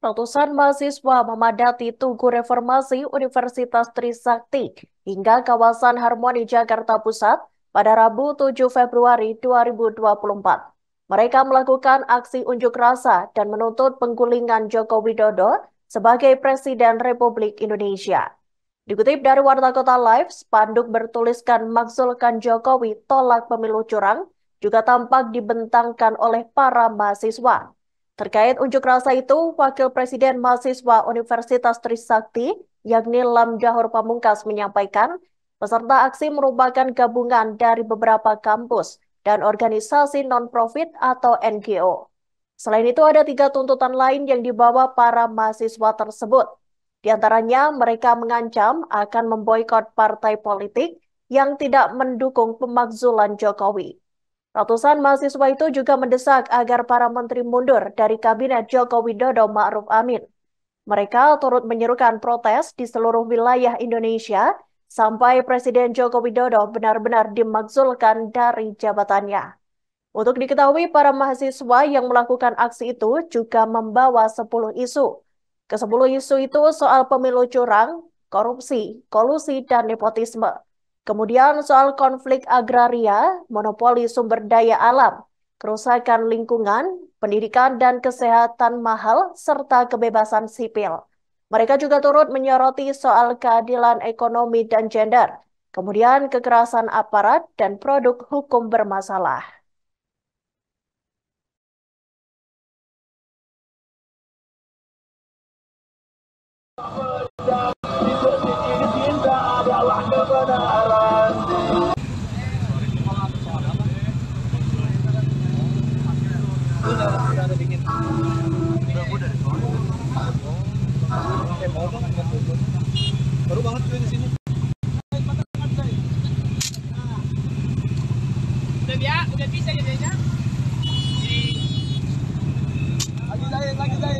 Ratusan mahasiswa memadati Tugu Reformasi Universitas Trisakti hingga kawasan Harmoni Jakarta Pusat pada Rabu 7 Februari 2024. Mereka melakukan aksi unjuk rasa dan menuntut penggulingan Joko Widodo sebagai Presiden Republik Indonesia. Dikutip dari Warta Kota Live, spanduk bertuliskan Maksulkan Jokowi Tolak Pemilu Curang juga tampak dibentangkan oleh para mahasiswa. Terkait unjuk rasa itu, Wakil Presiden Mahasiswa Universitas Trisakti, yakni Lam Pamungkas menyampaikan, peserta aksi merupakan gabungan dari beberapa kampus dan organisasi non-profit atau NGO. Selain itu, ada tiga tuntutan lain yang dibawa para mahasiswa tersebut. Di antaranya, mereka mengancam akan memboikot partai politik yang tidak mendukung pemakzulan Jokowi. Ratusan mahasiswa itu juga mendesak agar para menteri mundur dari Kabinet Joko Widodo Ma'ruf Amin. Mereka turut menyerukan protes di seluruh wilayah Indonesia sampai Presiden Joko Widodo benar-benar dimakzulkan dari jabatannya. Untuk diketahui, para mahasiswa yang melakukan aksi itu juga membawa 10 isu. Kesepuluh isu itu soal pemilu curang, korupsi, kolusi, dan nepotisme. Kemudian soal konflik agraria, monopoli sumber daya alam, kerusakan lingkungan, pendidikan dan kesehatan mahal, serta kebebasan sipil. Mereka juga turut menyoroti soal keadilan ekonomi dan gender, kemudian kekerasan aparat dan produk hukum bermasalah. Baru banget di sini. Nah. Udah udah bisa jadinya. Lagi lagi